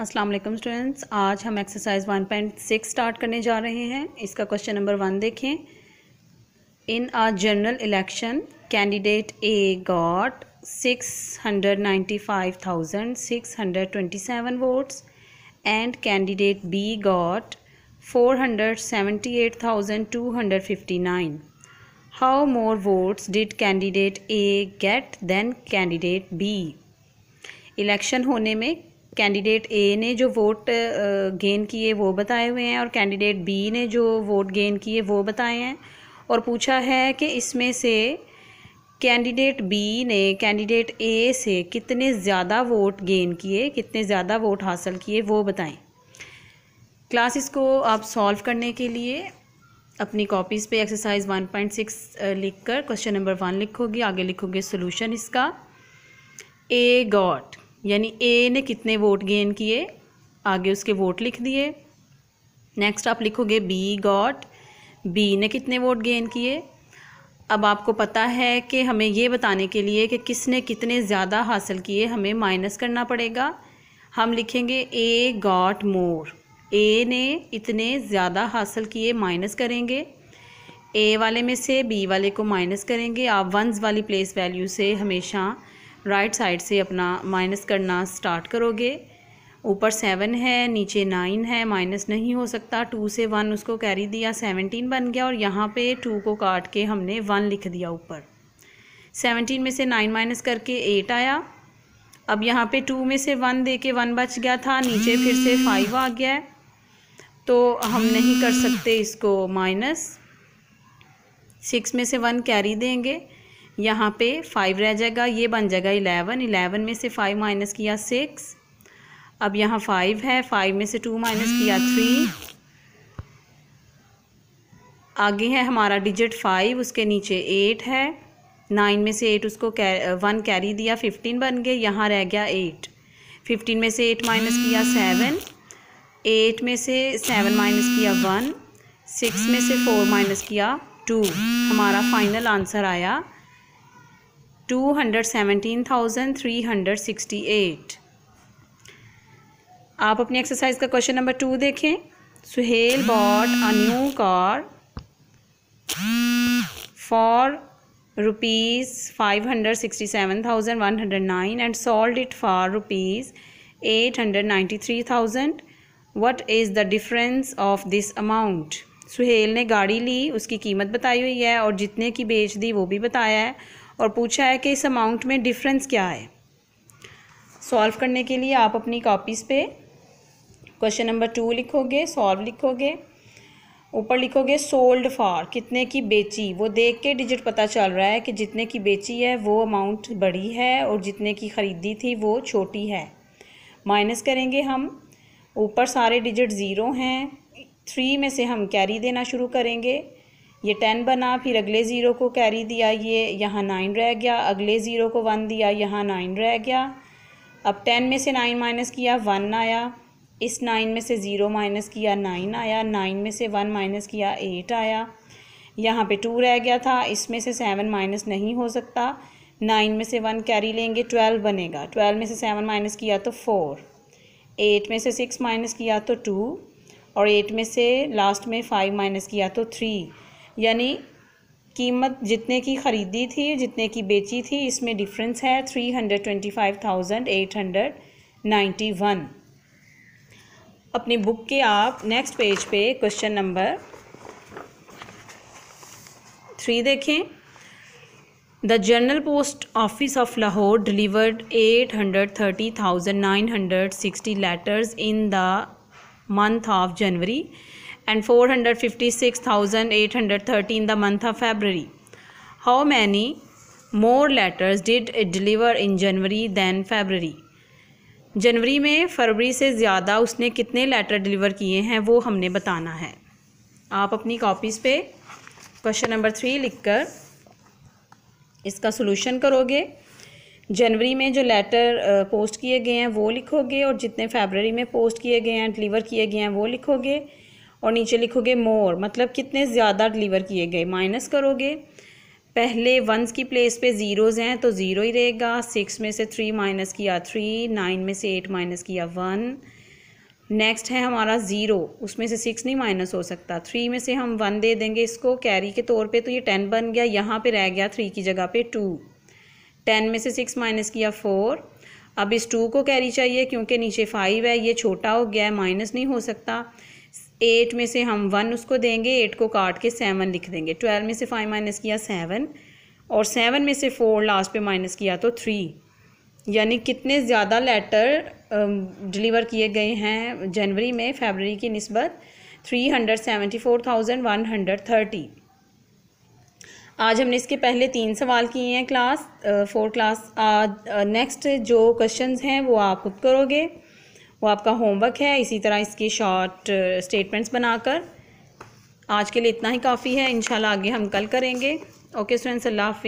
Aslam students आज हम exercise 1.6 start करने जा रहे हैं इसका क्वेश्चन नंबर वन देखें in a general election candidate A got 695,627 votes and candidate B got 478,259 how more votes did candidate A get then candidate B election होने में कैंडिडेट ए ने जो वोट गेन किए वो बताए हुए हैं और कैंडिडेट बी ने जो वोट गेन किए वो बताए हैं और पूछा है कि इसमें से कैंडिडेट बी ने कैंडिडेट ए से कितने ज़्यादा वोट गेन किए कितने ज़्यादा वोट हासिल किए वो बताएं क्लासेस को आप सॉल्व करने के लिए अपनी कॉपीज़ पे एक्सरसाइज 1.6 लिखकर क्वेश्चन नंबर वन लिखोगी आगे लिखोगे सोल्यूशन इसका ए गॉट यानी ए ने कितने वोट गेन किए आगे उसके वोट लिख दिए नेक्स्ट आप लिखोगे बी गॉट बी ने कितने वोट गेन किए अब आपको पता है कि हमें ये बताने के लिए कि किसने कितने ज़्यादा हासिल किए हमें माइनस करना पड़ेगा हम लिखेंगे ए गॉट मोर ए ने इतने ज़्यादा हासिल किए माइनस करेंगे ए वाले में से बी वाले को माइनस करेंगे आप वंस वाली प्लेस वैल्यू से हमेशा राइट साइड से अपना माइनस करना स्टार्ट करोगे ऊपर सेवन है नीचे नाइन है माइनस नहीं हो सकता टू से वन उसको कैरी दिया सेवनटीन बन गया और यहाँ पे टू को काट के हमने वन लिख दिया ऊपर सेवनटीन में से नाइन माइनस करके एट आया अब यहाँ पे टू में से वन दे के वन बच गया था नीचे फिर से फाइव आ गया है तो हम नहीं कर सकते इसको माइनस सिक्स में से वन कैरी देंगे यहाँ पे फाइव रह जाएगा ये बन जाएगा इलेवन इलेवन में से फाइव माइनस किया सिक्स अब यहाँ फाइव है फाइव में से टू माइनस किया थ्री आगे है हमारा डिजिट फाइव उसके नीचे एट है नाइन में से एट उसको वन कैरी दिया फिफ्टीन बन गए यहाँ रह गया एट फिफ्टीन में से एट माइनस किया सेवन एट में से सेवन माइनस किया वन सिक्स में से फोर माइनस किया टू हमारा फाइनल आंसर आया 217,368 आप अपनी एक्सरसाइज का क्वेश्चन नंबर टू देखें Suhel bought a new car for rupees five hundred sixty seven thousand one hundred nine and sold it for rupees eight hundred ninety three thousand what is the difference of this amount Suhel ने गाड़ी ली उसकी कीमत बताई हुई है और जितने की बेच दी वो भी बताया है और पूछा है कि इस अमाउंट में डिफरेंस क्या है सॉल्व करने के लिए आप अपनी कॉपीज़ पे क्वेश्चन नंबर टू लिखोगे सॉल्व लिखोगे ऊपर लिखोगे सोल्ड फॉर कितने की बेची वो देख के डिजिट पता चल रहा है कि जितने की बेची है वो अमाउंट बड़ी है और जितने की ख़रीदी थी वो छोटी है माइनस करेंगे हम ऊपर सारे डिजिट ज़ीरो हैं थ्री में से हम कैरी देना शुरू करेंगे ये टेन बना फिर अगले ज़ीरो को कैरी दिया ये यहाँ नाइन रह गया अगले ज़ीरो को वन दिया यहाँ नाइन रह गया अब टेन में से नाइन माइनस किया वन आया इस नाइन में से ज़ीरो माइनस किया नाइन आया नाइन में से वन माइनस किया एट आया यहाँ पे टू रह गया था इसमें से सेवन माइनस नहीं हो सकता नाइन में से वन कैरी लेंगे ट्वेल्व बनेगा ट्वेल्व में से सेवन माइनस किया तो फोर एट में से सिक्स माइनस किया तो टू और एट में से लास्ट में फाइव माइनस किया तो थ्री यानी कीमत जितने की ख़रीदी थी जितने की बेची थी इसमें डिफरेंस है three hundred twenty five thousand eight hundred ninety one अपनी बुक के आप नेक्स्ट पेज पे क्वेश्चन नंबर थ्री देखें the general post office of Lahore delivered eight hundred thirty thousand nine hundred sixty letters in the month of January and 456,830 in the month of February. How many more letters did it deliver in January than February? जनवरी में फरवरी से ज़्यादा उसने कितने letter deliver किए हैं वो हमने बताना है आप अपनी कॉपीज़ पे क्वेश्चन नंबर थ्री लिखकर इसका सोलूशन करोगे जनवरी में जो लेटर पोस्ट किए गए हैं वो लिखोगे और जितने फेबररी में पोस्ट किए गए हैं डिलीवर किए गए हैं वो लिखोगे और नीचे लिखोगे मोर मतलब कितने ज़्यादा डिलीवर किए गए माइनस करोगे पहले वंस की प्लेस पे ज़ीरोज़ हैं तो ज़ीरो ही रहेगा सिक्स में से थ्री माइनस किया थ्री नाइन में से एट माइनस किया वन नेक्स्ट है हमारा ज़ीरो उसमें से सिक्स नहीं माइनस हो सकता थ्री में से हम वन दे देंगे इसको कैरी के तौर पे तो ये टेन बन गया यहाँ पे रह गया थ्री की जगह पे टू टेन में से सिक्स माइनस किया फोर अब इस टू को कैरी चाहिए क्योंकि नीचे फाइव है ये छोटा हो गया है माइनस नहीं हो सकता एट में से हम वन उसको देंगे एट को काट के सेवन लिख देंगे ट्वेल्व में से फाइव माइनस किया सेवन और सेवन में से फोर लास्ट पे माइनस किया तो थ्री यानी कितने ज़्यादा लेटर डिलीवर किए गए हैं जनवरी में फेबररी की नस्बत three hundred seventy four thousand one hundred thirty आज हमने इसके पहले तीन सवाल किए हैं क्लास फोर क्लास आज नेक्स्ट जो क्वेश्चंस हैं वो आप खुद करोगे वो आपका होमवर्क है इसी तरह इसकी शॉर्ट स्टेटमेंट्स uh, बनाकर आज के लिए इतना ही काफ़ी है इन आगे हम कल करेंगे ओके स्टूडेंट्स अल्लाह हाफि